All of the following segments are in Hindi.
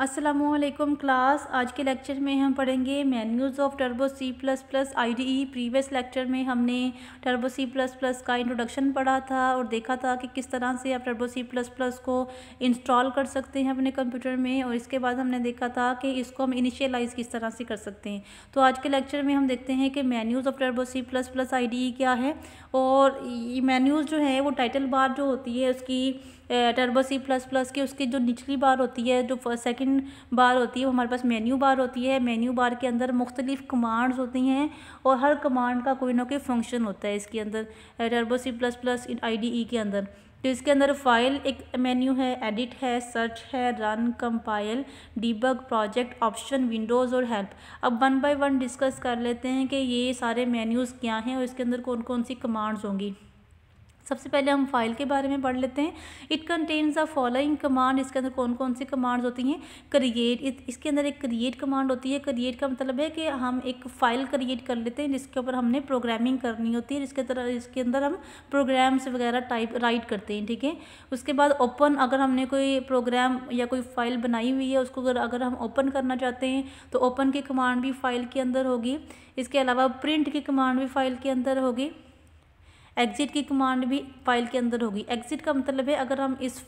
असलकम क्लास आज के लेक्चर में हम पढ़ेंगे menus of Turbo C plus plus I D E previous lecture में हमने टर्बो सी प्लस प्लस का इंट्रोडक्शन पढ़ा था और देखा था कि किस तरह से आप टर्बो सी प्लस प्लस को इंस्टॉल कर सकते हैं अपने कंप्यूटर में और इसके बाद हमने देखा था कि इसको हम इनिशियलाइज़ किस तरह से कर सकते हैं तो आज के लेक्चर में हम देखते हैं कि menus of Turbo C plus plus I D E क्या है और मेन्यूज़ जो है वो टाइटल बार जो होती है उसकी टर्बो सी प्लस प्लस की उसकी जो निचली बार होती है जो सेकेंड ऑप्शन बार होती है हमारे पास मेन्यू बार होती है मेन्यू बार के अंदर मुख्तलिफ़ कमांड्स होती हैं और हर कमांड का कोई ना कोई फंक्शन होता है इसके अंदर Turbo C plus plus I D E के अंदर तो इसके अंदर फाइल एक मेन्यू है एडिट है सर्च है run compile debug project option windows और हेल्प अब वन बाय वन डिस्कस कर लेते हैं कि ये सारे मेन्यूज़ क्या हैं और इसके अंदर कौन कौन सी कमांड्स होंगी सबसे पहले हम फाइल के बारे में पढ़ लेते हैं it contains the following command इसके अंदर कौन कौन सी कमांड्स होती हैं क्रिएट इसके अंदर एक क्रिएट कमांड होती है क्रिएट का मतलब है कि हम एक फ़ाइल क्रिएट कर लेते हैं जिसके ऊपर हमने प्रोग्रामिंग करनी होती है जिसके तरह इसके अंदर हम प्रोग्राम्स वगैरह टाइप राइट करते हैं ठीक है उसके बाद ओपन अगर हमने कोई प्रोग्राम या कोई फ़ाइल बनाई हुई है उसको अगर अगर हम ओपन करना चाहते हैं तो ओपन की कमांड भी फ़ाइल के अंदर होगी इसके अलावा प्रिंट की कमांड भी फ़ाइल के अंदर होगी एग्जिट की कमांड भी फाइल के अंदर होगी एग्जिट का मतलब है अगर हम इस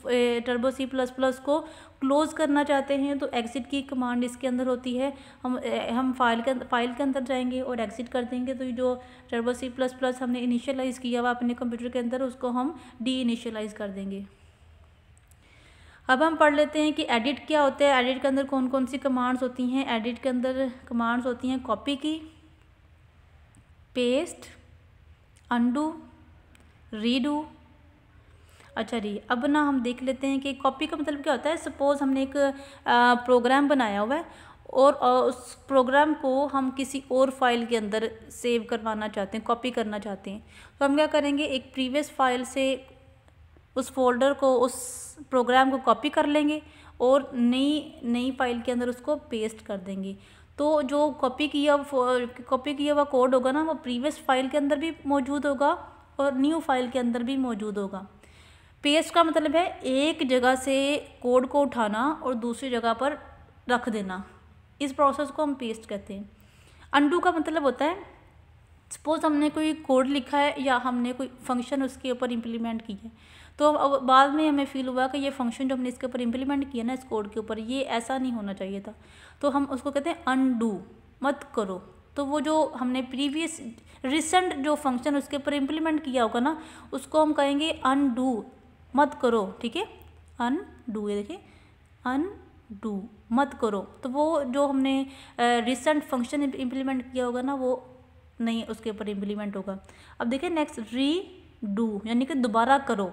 टर्बो सी प्लस प्लस को क्लोज़ करना चाहते हैं तो एग्जिट की कमांड इसके अंदर होती है हम हम फाइल के फाइल के अंदर जाएंगे और एग्जिट कर देंगे तो जो टर्बो सी प्लस प्लस हमने इनिशियलाइज़ किया हुआ अपने कंप्यूटर के अंदर उसको हम डी इनिशियलाइज़ कर देंगे अब हम पढ़ लेते हैं कि एडिट क्या होता है एडिट के अंदर कौन कौन सी कमांड्स होती हैं एडिट के अंदर कमांड्स होती हैं कॉपी की पेस्ट अंडू रीडू अच्छा जी अब ना हम देख लेते हैं कि कॉपी का मतलब क्या होता है सपोज़ हमने एक प्रोग्राम बनाया हुआ है और उस प्रोग्राम को हम किसी और फाइल के अंदर सेव करवाना चाहते हैं कॉपी करना चाहते हैं तो हम क्या करेंगे एक प्रीवियस फाइल से उस फोल्डर को उस प्रोग्राम को कॉपी कर लेंगे और नई नई फाइल के अंदर उसको पेस्ट कर देंगे तो जो कॉपी किया कॉपी किया हुआ कोड होगा ना वो प्रीवियस फाइल के अंदर भी मौजूद होगा और न्यू फाइल के अंदर भी मौजूद होगा पेस्ट का मतलब है एक जगह से कोड को उठाना और दूसरी जगह पर रख देना इस प्रोसेस को हम पेस्ट कहते हैं अंडू का मतलब होता है सपोज़ हमने कोई कोड लिखा है या हमने कोई फंक्शन उसके ऊपर इम्प्लीमेंट की है तो बाद में हमें फील हुआ कि ये फंक्शन जो हमने इसके ऊपर इम्प्लीमेंट किया ना इस कोड के ऊपर ये ऐसा नहीं होना चाहिए था तो हम उसको कहते हैं अनडू मत करो तो वो जो हमने प्रीवियस रिसेंट जो फंक्शन उसके ऊपर इम्प्लीमेंट किया होगा ना उसको हम कहेंगे डू मत करो ठीक है डू ये देखिए डू मत करो तो वो जो हमने रिसेंट फंक्शन इम्प्लीमेंट किया होगा ना वो नहीं उसके ऊपर इम्प्लीमेंट होगा अब देखिए नेक्स्ट री डू यानी कि दोबारा करो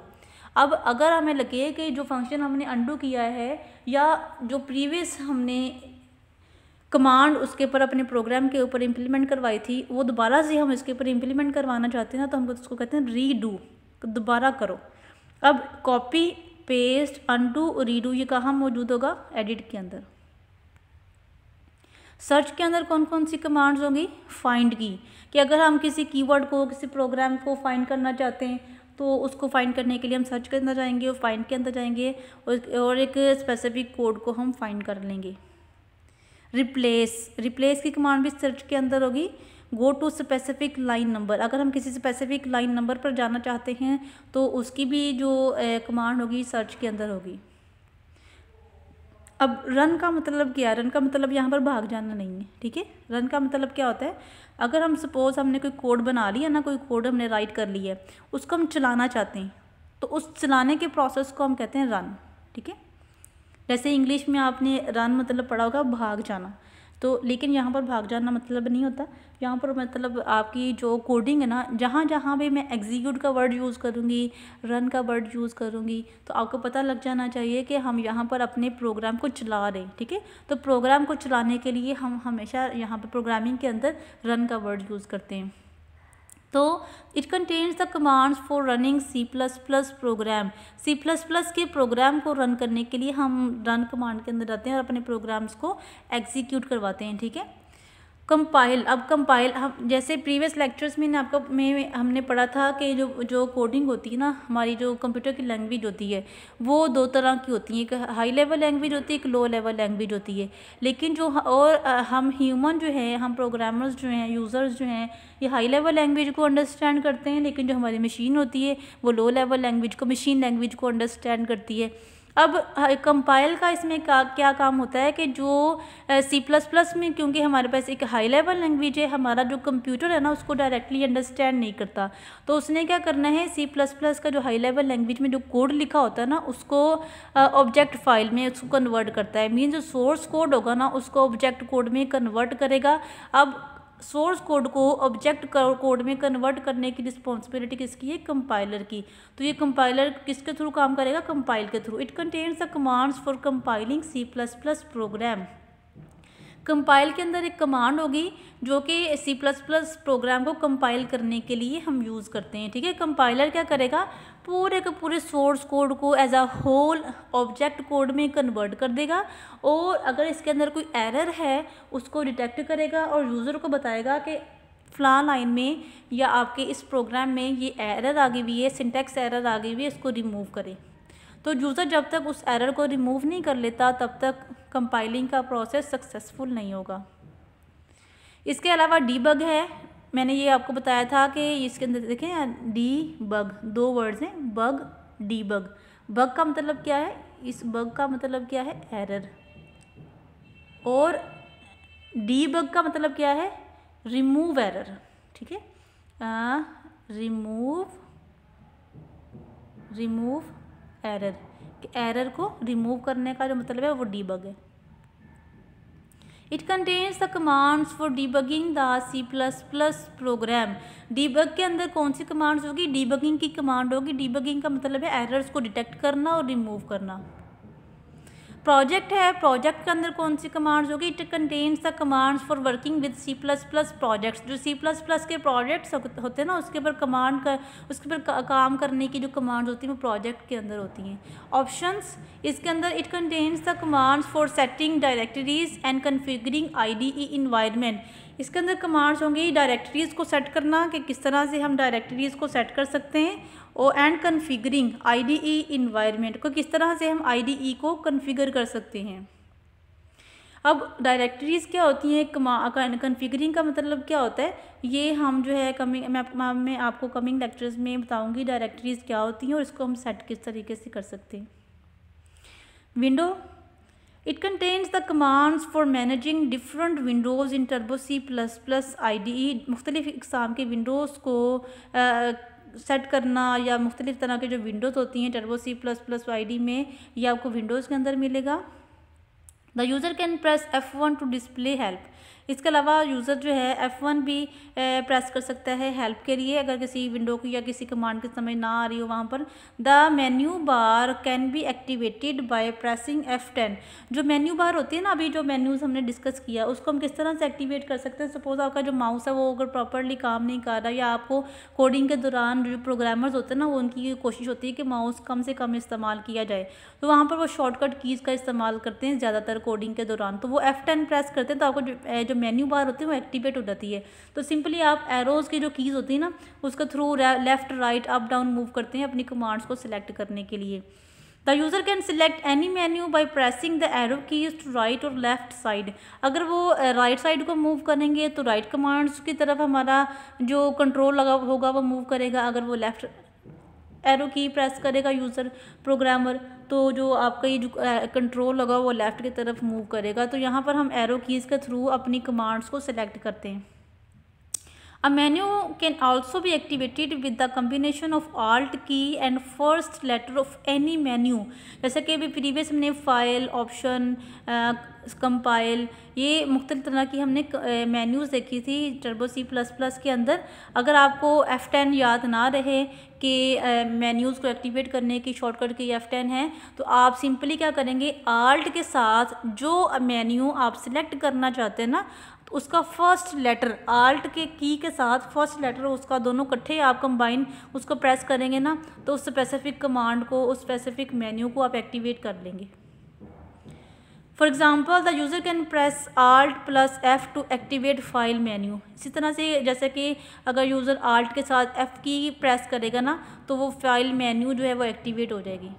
अब अगर हमें लगे कि जो फंक्शन हमने अंडू किया है या जो प्रीवियस हमने कमांड उसके ऊपर अपने प्रोग्राम के ऊपर इम्प्लीमेंट करवाई थी वो दोबारा से हम इसके ऊपर इम्प्लीमेंट करवाना चाहते हैं ना तो हम उसको कहते हैं रीडू दोबारा करो अब कॉपी पेस्ट अनडू रीडू ये कहाँ मौजूद होगा एडिट के अंदर सर्च के अंदर कौन कौन सी कमांड्स होंगी फाइंड की कि अगर हम किसी कीवर्ड को किसी प्रोग्राम को फाइंड करना चाहते हैं तो उसको फाइंड करने के लिए हम सर्च के अंदर जाएंगे और फाइंड के अंदर जाएंगे और एक स्पेसिफिक कोड को हम फाइंड कर लेंगे रिप्लेस रिप्लेस की कमांड भी सर्च के अंदर होगी go to specific line number अगर हम किसी स्पेसिफिक लाइन नंबर पर जाना चाहते हैं तो उसकी भी जो कमांड होगी सर्च के अंदर होगी अब रन का मतलब क्या है रन का मतलब यहाँ पर भाग जाना नहीं है ठीक है रन का मतलब क्या होता है अगर हम सपोज़ हमने कोई कोड बना लिया ना कोई कोड हमने राइट कर लिया है उसको हम चलाना चाहते हैं तो उस चलाने के प्रोसेस को हम कहते हैं रन ठीक है जैसे इंग्लिश में आपने रन मतलब पढ़ा होगा भाग जाना तो लेकिन यहाँ पर भाग जाना मतलब नहीं होता यहाँ पर मतलब आपकी जो कोडिंग है ना जहाँ जहाँ भी मैं एग्जीक्यूट का वर्ड यूज़ करूँगी रन का वर्ड यूज़ करूँगी तो आपको पता लग जाना चाहिए कि हम यहाँ पर अपने प्रोग्राम को चला रहे हैं ठीक है तो प्रोग्राम को चलाने के लिए हम हमेशा यहाँ पर प्रोग्रामिंग के अंदर रन का वर्ड यूज़ करते हैं तो it contains the commands for running C plus plus program C plus plus के प्रोग्राम को रन करने के लिए हम रन कमांड के अंदर जाते हैं और अपने प्रोग्राम्स को एग्जीक्यूट करवाते हैं ठीक है कंपाइल अब कंपाइल हम जैसे प्रीवियस लेक्चर्स में आपका में हमने पढ़ा था कि जो जो कोडिंग होती है ना हमारी जो कंप्यूटर की लैंग्वेज होती है वो दो तरह की होती है एक हाई लेवल लैंग्वेज होती है एक लो लेवल लैंग्वेज होती है लेकिन जो और हम ह्यूमन जो है हम प्रोग्रामर्स जो हैं यूज़र्स जो हैं ये हाई लेवल लैंग्वेज को अंडरस्टैंड करते हैं लेकिन जो हमारी मशीन होती है वो लो लेवल लैंग्वेज को मशीन लैंग्वेज को अंडरस्टैंड करती है अब कंपाइल का इसमें का, क्या काम होता है कि जो सी प्लस प्लस में क्योंकि हमारे पास एक हाई लेवल लैंग्वेज है हमारा जो कंप्यूटर है ना उसको डायरेक्टली अंडरस्टैंड नहीं करता तो उसने क्या करना है सी प्लस प्लस का जो हाई लेवल लैंग्वेज में जो कोड लिखा होता है ना उसको ऑब्जेक्ट फाइल में उसको कन्वर्ट करता है मीन जो सोर्स कोड होगा ना उसको ऑब्जेक्ट कोड में कन्वर्ट करेगा अब सोर्स कोड को ऑब्जेक्ट कोड में कन्वर्ट करने की रिस्पॉन्सिबिलिटी किसकी है कंपाइलर की तो ये कंपाइलर किसके थ्रू काम करेगा कंपाइल के through it contains the commands for compiling C plus plus program compile के अंदर एक कमांड होगी जो कि सी प्लस प्लस प्रोग्राम को कंपाइल करने के लिए हम यूज़ करते हैं ठीक है कंपाइलर क्या करेगा पूरे के पूरे सोर्स कोड को as a whole object code में कन्वर्ट कर देगा और अगर इसके अंदर कोई एरर है उसको डिटेक्ट करेगा और यूज़र को बताएगा कि फ़लाँ लाइन में या आपके इस प्रोग्राम में ये एरर आ गई हुई है सिंटेक्स एरर आ गई हुई है इसको रिमूव करें तो यूज़र जब तक उस एरर को रिमूव नहीं कर लेता तब तक कंपाइलिंग का प्रोसेस सक्सेसफुल नहीं होगा इसके अलावा डीबग है मैंने ये आपको बताया था कि इसके अंदर देखें डी बग दो वर्ड्स हैं बग डी बग बग का मतलब क्या है इस बग का मतलब क्या है एरर और डी बग का मतलब क्या है रिमूव एरर ठीक है रिमूव uh, रिमूव एरर कि एरर को रिमूव करने का जो मतलब है वो डीबग है it contains the commands for debugging the C plus plus program debug के अंदर कौन सी कमांड्स होगी डीबगिंग की कमांड होगी डीबगिंग का मतलब है एरर्स को डिटेक्ट करना और रिमूव करना प्रोजेक्ट है प्रोजेक्ट के अंदर कौन सी कमांड्स होगी it contains the commands for working with C plus plus projects जो सी प्लस प्लस के प्रोजेक्ट्स होते हैं ना उसके ऊपर कमांड कर उसके ऊपर काम करने की जो कमांड्स होती हैं वो प्रोजेक्ट के अंदर होती हैं ऑप्शंस इसके अंदर it contains the commands for setting directories and configuring I D E environment इसके अंदर कमांड्स होंगे डायरेक्टरीज़ को सेट करना कि किस तरह से हम डायरेक्टरीज़ को सेट कर सकते हैं और and configuring I D E environment को किस तरह से हम आई डी ई को कन्फिगर कर सकते हैं अब डायरेक्टरीज़ क्या होती हैं कन्फिगरिंग का मतलब क्या होता है ये हम जो है कमिंग मैं, मैं, आपको कमिंग लेक्चर्स में बताऊंगी डायरेक्टरीज़ क्या होती हैं और इसको हम सेट किस तरीके से कर सकते हैं window it contains for managing different windows in Turbo C plus plus I D E मुख्तलिफ़ इकसाम के विंडोज़ को सेट करना या मुख्तलिफ़ तरह के जो विंडोज़ होती हैं Turbo C plus plus I में या आपको विंडोज़ के अंदर मिलेगा the user can press F one to display help इसके अलावा यूज़र जो है F1 भी प्रेस कर सकता है हेल्प के लिए अगर किसी विंडो की या किसी कमांड की समझ ना आ रही हो वहाँ पर the menu bar can be activated by pressing F10 जो मेन्यू बार होती है ना अभी जो मेन्यूज़ हमने डिस्कस किया उसको हम किस तरह से एक्टिवेट कर सकते हैं सपोज़ आपका जो माउस है वो अगर प्रॉपरली काम नहीं कर रहा या आपको कोडिंग के दौरान जो प्रोग्रामर्स होते हैं ना वो उनकी कोशिश होती है कि माउस कम से कम इस्तेमाल किया जाए तो वहाँ पर वो शॉर्टकट कीज़ का इस्तेमाल करते हैं ज़्यादातर कोडिंग के दौरान तो वो टेन प्रेस करते हैं तो आपको जो, जो मेन्यू बार होती है वो एक्टिवेट हो जाती है तो सिंपली आप एरोज़ के जो कीज़ होती है ना उसके through left right up down move करते हैं अपनी कमांड्स को सिलेक्ट करने के लिए the user can select any menu by pressing the arrow keys to right और लेफ्ट साइड अगर वो राइट right साइड को मूव करेंगे तो राइट right कमांड्स की तरफ हमारा जो कंट्रोल लगा होगा वो मूव करेगा अगर वो लेफ्ट एरो की प्रेस करेगा यूज़र प्रोग्रामर तो जो आपका ये जो कंट्रोल लगा वो लेफ़्ट की तरफ मूव करेगा तो यहाँ पर हम एरो कीज़ के थ्रू अपनी कमांड्स को सिलेक्ट करते हैं A menu can also be activated with the combination of alt key and first letter of any menu. जैसे कि अभी प्रीवियस हमने फाइल ऑप्शन कंपाइल ये मुख्तलि तरह की हमने मेन्यूज़ देखी थी टर्बो सी प्लस प्लस के अंदर अगर आपको एफ़ टेन याद ना रहे कि मेन्यूज़ को एक्टिवेट करने की शॉर्टकट की एफ़ टेन है तो आप सिंपली क्या करेंगे आल्ट के साथ जो मेन्यू आप सिलेक्ट करना चाहते हैं ना तो उसका फर्स्ट लेटर आल्ट के की के साथ फर्स्ट लेटर उसका दोनों इकट्ठे आप कंबाइन उसको प्रेस करेंगे ना तो उस स्पेसिफिक कमांड को उस स्पेसिफिक मेन्यू को आप एक्टिवेट कर लेंगे for example the user can press alt plus F to activate file menu इसी तरह से जैसे कि अगर यूज़र आल्ट के साथ एफ़ की प्रेस करेगा ना तो वो फाइल मेन्यू जो है वो एक्टिवेट हो जाएगी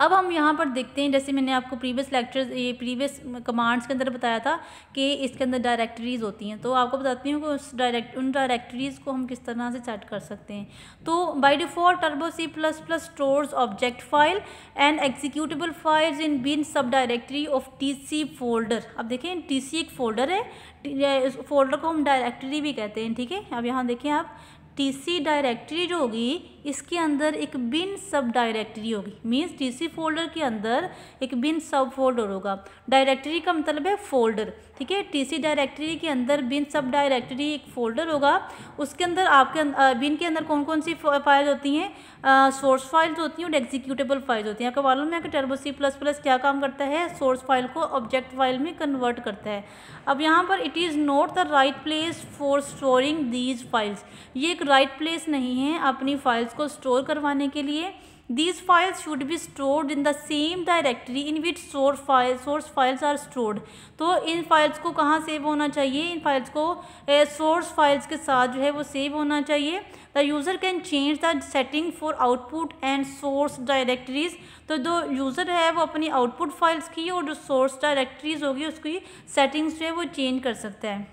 अब हम यहाँ पर देखते हैं जैसे मैंने आपको प्रीवियस लेक्चर्स ये प्रीवियस कमांड्स के अंदर बताया था कि इसके अंदर डायरेक्टरीज़ होती हैं तो आपको बताती हूँ कि उस डायरेक्ट उन डायरेक्टरीज़ को हम किस तरह से सेट कर सकते हैं तो by default Turbo C plus plus stores object file and executable files in bin subdirectory of C folder अब देखें सी एक फोल्डर है इस फोल्डर को हम डायरेक्टरी भी कहते हैं ठीक है अब यहाँ देखें आप सी डायरेक्टरी जो होगी इसके अंदर एक बिन सब डायरेक्टरी होगी मीन्स डीसी फोल्डर के अंदर एक बिन सब फोल्डर होगा डायरेक्टरी का मतलब है फोल्डर ठीक है टीसी डायरेक्टरी के अंदर बिन सब डायरेक्टरी एक फोल्डर होगा उसके अंदर आपके अं-, बिन के अंदर कौन कौन सी फाइल होती हैं सोर्स फाइल्स होती हैं और एग्जीक्यूटेबल फाइल्स होती हैं आपको मालूम है कि टर्बो सी प्लस प्लस क्या काम करता है सोर्स फाइल को ऑब्जेक्ट फाइल में कन्वर्ट करता है अब यहाँ पर it is not the right place for storing these files ये एक राइट right प्लेस नहीं है अपनी फाइल्स को स्टोर करवाने के लिए these files should be stored in the same directory in which source file source files are stored तो इन फाइल्स को कहाँ सेव होना चाहिए इन फाइल्स को सोर्स uh, फाइल्स के साथ जो है वो सेव होना चाहिए the user can change the setting for output and source directories तो जो यूज़र है वो अपनी आउटपुट फाइल्स की और जो सोर्स डायरेक्टरीज होगी उसकी सेटिंग्स जो है वो चेंज कर सकता है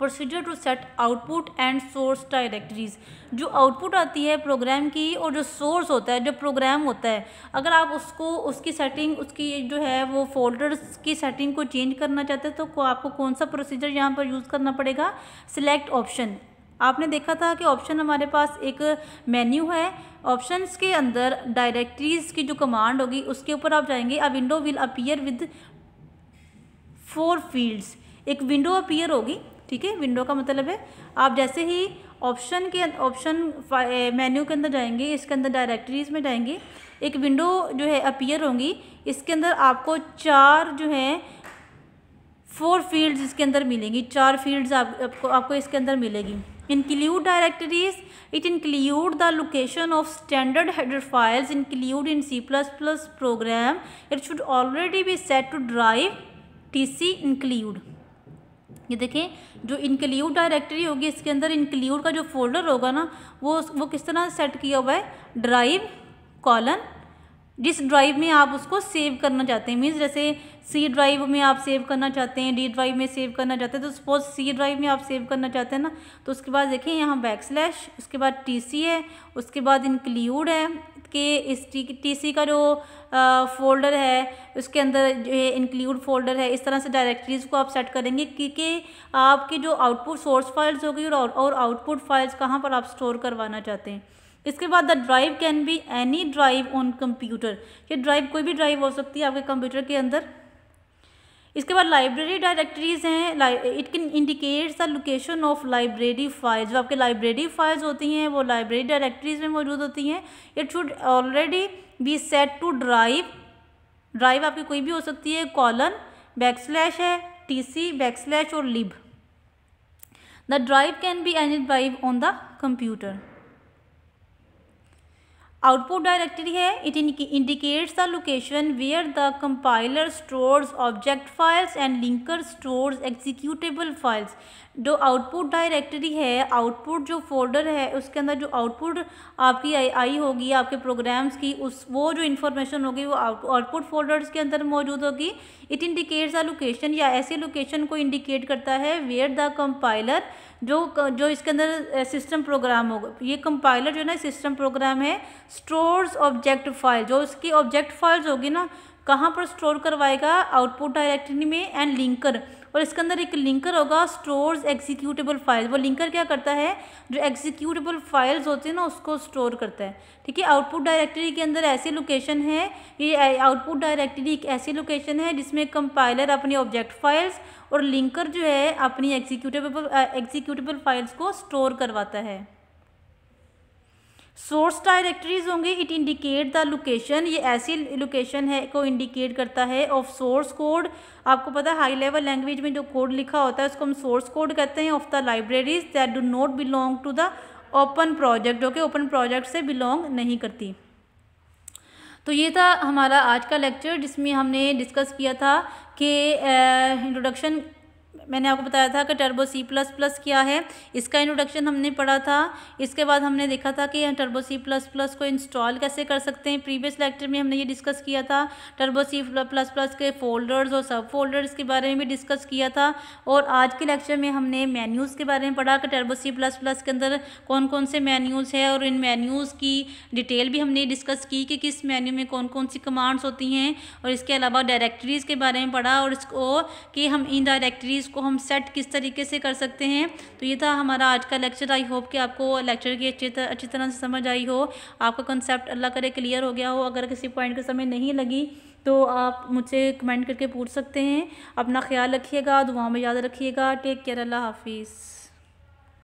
procedure to set output and source directories जो आउटपुट आती है प्रोग्राम की और जो सोर्स होता है जो प्रोग्राम होता है अगर आप उसको उसकी सेटिंग उसकी जो है वो फोल्डर्स की सेटिंग को चेंज करना चाहते हैं तो आपको कौन सा प्रोसीजर यहाँ पर यूज़ करना पड़ेगा सिलेक्ट ऑप्शन आपने देखा था कि ऑप्शन हमारे पास एक मेन्यू है ऑप्शंस के अंदर डायरेक्टरीज़ की जो कमांड होगी उसके ऊपर आप जाएंगे a window will appear with four fields एक विंडो अपीयर होगी ठीक है विंडो का मतलब है आप जैसे ही ऑप्शन के ऑप्शन मेन्यू के अंदर जाएंगे इसके अंदर डायरेक्टरीज़ में जाएंगे एक विंडो जो है अपीयर होंगी इसके अंदर आपको चार जो है फोर फील्ड्स इसके अंदर मिलेंगी चार फील्ड्स आप, आपको आपको इसके अंदर मिलेगी directories include the location of standard header files include in C plus plus program it should already be set to drive T C include ये देखें जो इंक्लूड डायरेक्टरी होगी इसके अंदर इंक्लूड का जो फोल्डर होगा ना वो वो किस तरह सेट किया हुआ है ड्राइव कॉलन जिस ड्राइव में आप उसको सेव करना चाहते हैं मीन्स जैसे सी ड्राइव में आप सेव करना चाहते हैं डी ड्राइव में सेव करना चाहते हैं तो सपोज सी ड्राइव में आप सेव करना चाहते हैं ना तो उसके बाद देखें यहाँ बैक स्लैश उसके बाद टी सी है उसके बाद इंक्लूड है के इस टी टी सी का जो आ, फोल्डर है उसके अंदर जो है इंक्लूड फोल्डर है इस तरह से डायरेक्टरीज़ को आप सेट करेंगे क्योंकि आपकी जो आउटपुट सोर्स फाइल्स होगी और और आउटपुट फाइल्स कहाँ पर आप स्टोर करवाना चाहते हैं इसके बाद the drive can be any drive on computer ये ड्राइव कोई भी ड्राइव हो सकती है आपके कंप्यूटर के अंदर इसके बाद लाइब्रेरी डायरेक्टरीज हैं it can indicates the location of library files जो आपके लाइब्रेरी फाइल्स होती हैं वो लाइब्रेरी डायरेक्टरीज में मौजूद होती हैं it should already be set to drive drive आपकी कोई भी हो सकती है कॉलन बैक स्लैश है टी सी बैक स्लैश और lib the drive can be any drive on the computer output directory है it indicates the location where the compiler stores object files and linker stores executable files जो आउटपुट डायरेक्टरी है आउटपुट जो फोल्डर है उसके अंदर जो आउटपुट आपकी आई आई होगी आपके प्रोग्राम्स की उस वो जो इन्फॉर्मेशन होगी वो आउटपुट फोल्डर्स के अंदर मौजूद होगी इट इंडिकेट्स अ लोकेशन या ऐसी लोकेशन को इंडिकेट करता है वेयर द कंपाइलर जो जो इसके अंदर सिस्टम प्रोग्राम होगा ये कंपाइलर जो ना सिस्टम प्रोग्राम है स्टोर्स ऑब्जेक्ट फाइल जो उसकी ऑब्जेक्ट फाइल्स होगी ना कहाँ पर स्टोर करवाएगा आउटपुट डायरेक्टरी में एंड लिंकर और इसके अंदर एक लिंकर होगा स्टोर्स एग्जीक्यूटेबल फाइल वो लिंकर क्या करता है जो एग्जीक्यूटेबल फाइल्स होते हैं ना उसको स्टोर करता है ठीक है आउटपुट डायरेक्टरी के अंदर ऐसी लोकेशन है ये आउटपुट डायरेक्टरी एक ऐसी लोकेशन है जिसमें कंपाइलर अपनी ऑब्जेक्ट फाइल्स और लिंकर जो है अपनी एग्जीक्यूटेबल एग्जीक्यूटेबल फाइल्स को स्टोर करवाता है सोर्स डायरेक्टरीज होंगी इट इंडिकेट द लोकेशन ये ऐसी लोकेशन है को इंडिकेट करता है ऑफ सोर्स कोड आपको पता है हाई लेवल लैंग्वेज में जो कोड लिखा होता है उसको हम सोर्स कोड कहते हैं of the libraries that do not belong to the open project जो कि ओपन प्रोजेक्ट से बिलोंग नहीं करती तो ये था हमारा आज का लेक्चर जिसमें हमने डिस्कस किया था कि इंट्रोडक्शन मैंने आपको बताया था कि टर्बो सी प्लस प्लस क्या है इसका इंट्रोडक्शन हमने पढ़ा था इसके बाद हमने देखा था कि टर्बो सी प्लस प्लस को इंस्टॉल कैसे कर सकते हैं प्रीवियस लेक्चर में हमने ये डिस्कस किया था टर्बो सी प्लस प्लस के फोल्डर्स और सब फोल्डर्स के बारे में भी डिस्कस किया था और आज के लेक्चर में हमने मेन्यूज़ के बारे में पढ़ा कि टर्बो सी प्लस प्लस के अंदर कौन कौन से मेन्यूज़ है और इन मेन्यूज़ की डिटेल भी हमने डिस्कस की कि किस मेन्यू में कौन कौन सी कमांड्स होती हैं और इसके अलावा डायरेक्टरीज़ के बारे में पढ़ा और इसको कि हम इन डायरेक्टरीज़ को हम सेट किस तरीके से कर सकते हैं तो ये था हमारा आज का लेक्चर आई होप कि आपको लेक्चर की अच्छी तरह अच्छी तरह से समझ आई हो आपका कंसेप्ट अल्लाह करे क्लियर हो गया हो अगर किसी पॉइंट के समय नहीं लगी तो आप मुझे कमेंट करके पूछ सकते हैं अपना ख्याल रखिएगा दुआ में याद रखिएगा टेक केयर अल्लाह हाफिज़